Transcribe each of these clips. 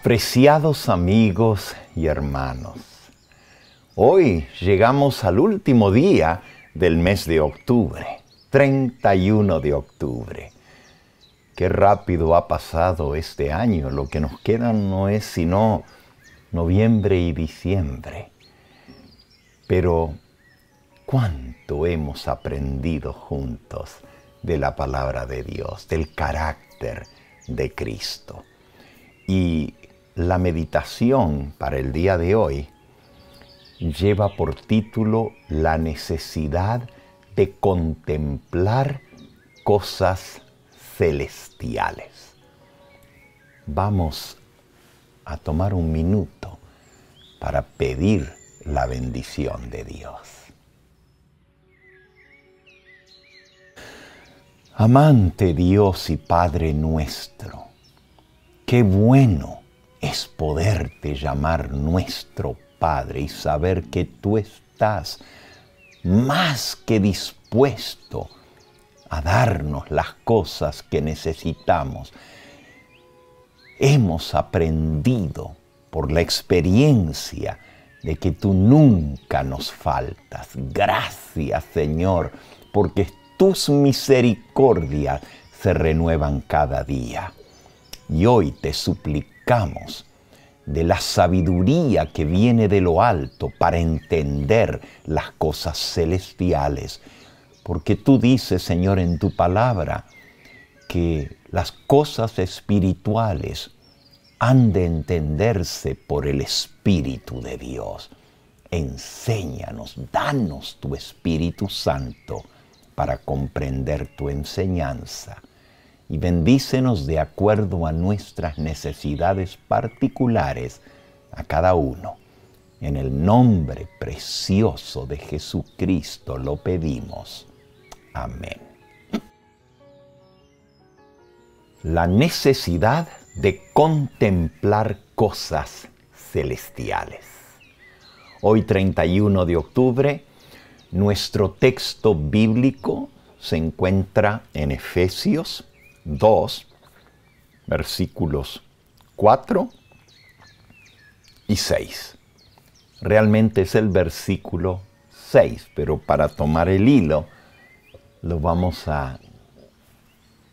Apreciados amigos y hermanos, hoy llegamos al último día del mes de octubre, 31 de octubre. Qué rápido ha pasado este año, lo que nos queda no es sino noviembre y diciembre. Pero, ¿cuánto hemos aprendido juntos de la palabra de Dios, del carácter de Cristo? Y la meditación para el día de hoy lleva por título La necesidad de contemplar cosas celestiales. Vamos a tomar un minuto para pedir la bendición de Dios. Amante Dios y Padre nuestro, Qué bueno es poderte llamar nuestro Padre y saber que tú estás más que dispuesto a darnos las cosas que necesitamos. Hemos aprendido por la experiencia de que tú nunca nos faltas. Gracias Señor, porque tus misericordias se renuevan cada día. Y hoy te suplicamos de la sabiduría que viene de lo alto para entender las cosas celestiales. Porque tú dices, Señor, en tu palabra, que las cosas espirituales han de entenderse por el Espíritu de Dios. Enséñanos, danos tu Espíritu Santo para comprender tu enseñanza y bendícenos de acuerdo a nuestras necesidades particulares a cada uno. En el nombre precioso de Jesucristo lo pedimos. Amén. La necesidad de contemplar cosas celestiales. Hoy 31 de octubre, nuestro texto bíblico se encuentra en Efesios 2, versículos 4 y 6. Realmente es el versículo 6, pero para tomar el hilo lo vamos a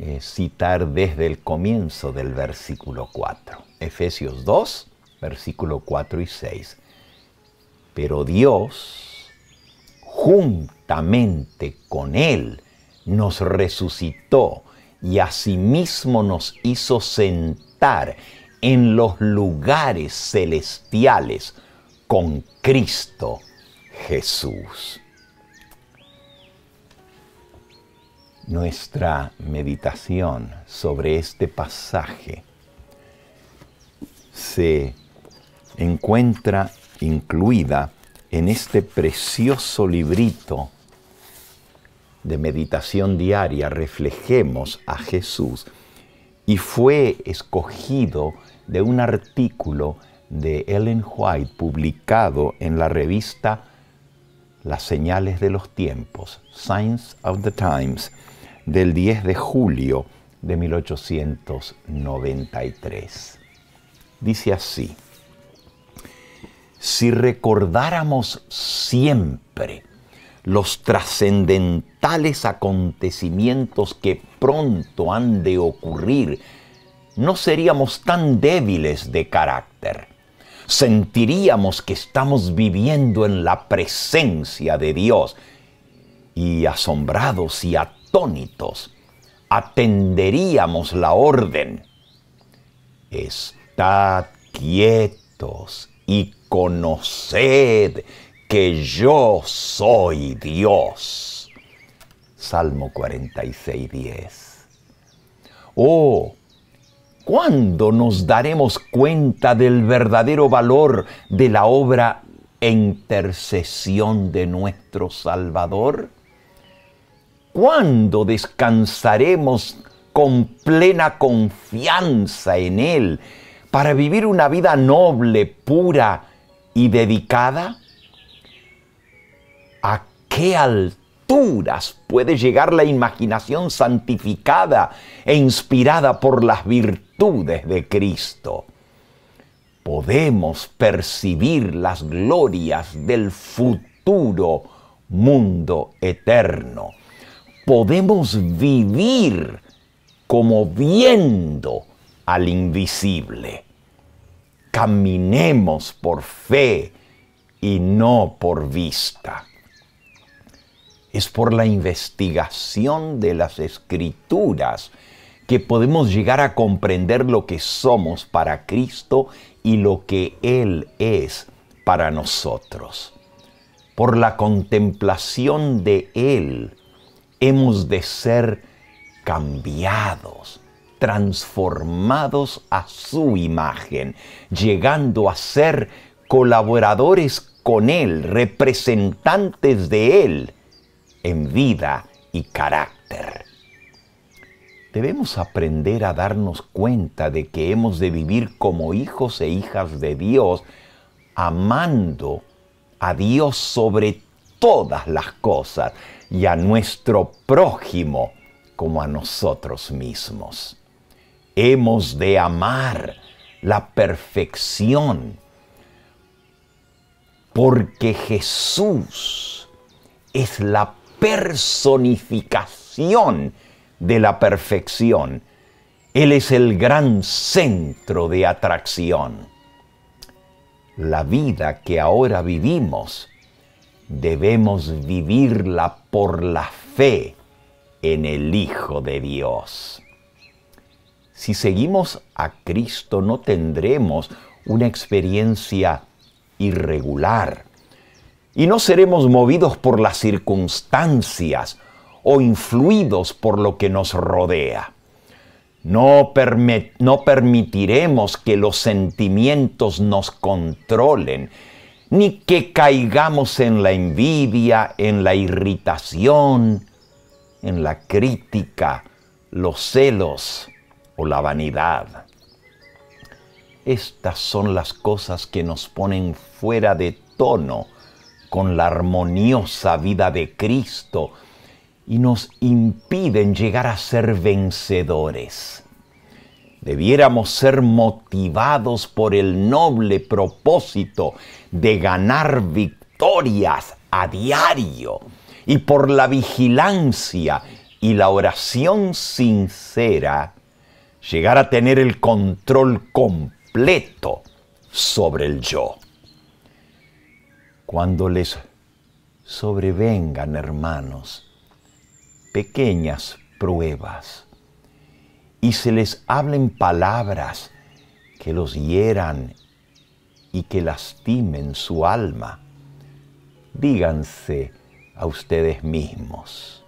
eh, citar desde el comienzo del versículo 4. Efesios 2, versículo 4 y 6. Pero Dios, juntamente con Él, nos resucitó y asimismo nos hizo sentar en los lugares celestiales con Cristo Jesús. Nuestra meditación sobre este pasaje se encuentra incluida en este precioso librito de meditación diaria reflejemos a Jesús y fue escogido de un artículo de Ellen White publicado en la revista Las señales de los tiempos, Signs of the Times, del 10 de julio de 1893. Dice así, si recordáramos siempre los trascendentales acontecimientos que pronto han de ocurrir, no seríamos tan débiles de carácter. Sentiríamos que estamos viviendo en la presencia de Dios y asombrados y atónitos atenderíamos la orden. Estad quietos y conoced que yo soy Dios. Salmo 46, 10. Oh, ¿cuándo nos daremos cuenta del verdadero valor de la obra e intercesión de nuestro Salvador? ¿Cuándo descansaremos con plena confianza en Él para vivir una vida noble, pura y dedicada? ¿A qué alturas puede llegar la imaginación santificada e inspirada por las virtudes de Cristo? Podemos percibir las glorias del futuro mundo eterno. Podemos vivir como viendo al invisible. Caminemos por fe y no por vista. Es por la investigación de las escrituras que podemos llegar a comprender lo que somos para Cristo y lo que Él es para nosotros. Por la contemplación de Él hemos de ser cambiados, transformados a su imagen, llegando a ser colaboradores con Él, representantes de Él en vida y carácter. Debemos aprender a darnos cuenta de que hemos de vivir como hijos e hijas de Dios, amando a Dios sobre todas las cosas y a nuestro prójimo como a nosotros mismos. Hemos de amar la perfección porque Jesús es la personificación de la perfección. Él es el gran centro de atracción. La vida que ahora vivimos, debemos vivirla por la fe en el Hijo de Dios. Si seguimos a Cristo no tendremos una experiencia irregular, y no seremos movidos por las circunstancias o influidos por lo que nos rodea. No, no, permitiremos que los sentimientos nos controlen, ni que caigamos en la envidia, en la irritación, en la crítica, los celos o la vanidad. Estas son las cosas que nos ponen fuera de tono con la armoniosa vida de Cristo y nos impiden llegar a ser vencedores. Debiéramos ser motivados por el noble propósito de ganar victorias a diario y por la vigilancia y la oración sincera, llegar a tener el control completo sobre el yo cuando les sobrevengan, hermanos, pequeñas pruebas y se les hablen palabras que los hieran y que lastimen su alma, díganse a ustedes mismos,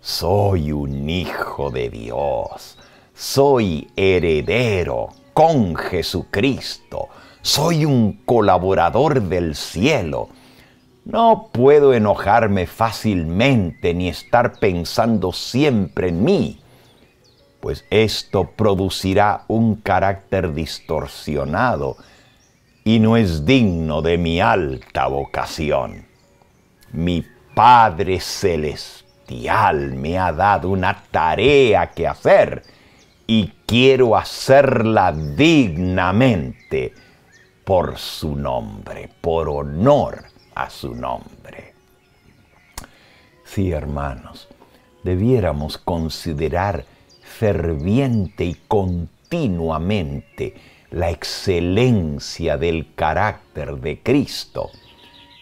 soy un hijo de Dios, soy heredero con Jesucristo soy un colaborador del cielo. No puedo enojarme fácilmente ni estar pensando siempre en mí, pues esto producirá un carácter distorsionado y no es digno de mi alta vocación. Mi Padre Celestial me ha dado una tarea que hacer y quiero hacerla dignamente por su nombre, por honor a su nombre. Sí, hermanos, debiéramos considerar ferviente y continuamente la excelencia del carácter de Cristo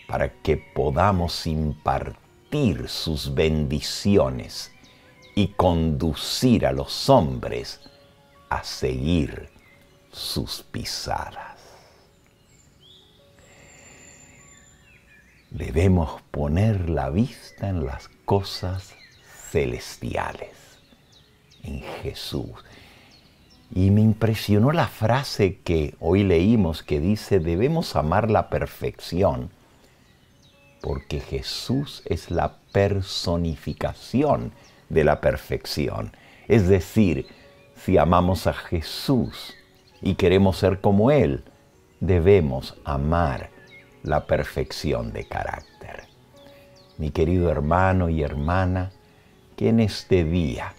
para que podamos impartir sus bendiciones y conducir a los hombres a seguir sus pisadas. debemos poner la vista en las cosas celestiales, en Jesús. Y me impresionó la frase que hoy leímos que dice, debemos amar la perfección, porque Jesús es la personificación de la perfección. Es decir, si amamos a Jesús y queremos ser como Él, debemos amar la perfección de carácter. Mi querido hermano y hermana, que en este día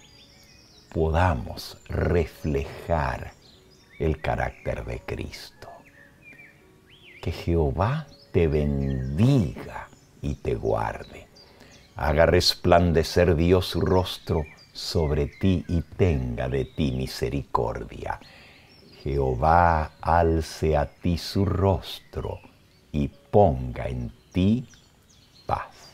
podamos reflejar el carácter de Cristo. Que Jehová te bendiga y te guarde. Haga resplandecer Dios su rostro sobre ti y tenga de ti misericordia. Jehová alce a ti su rostro y ponga en ti paz.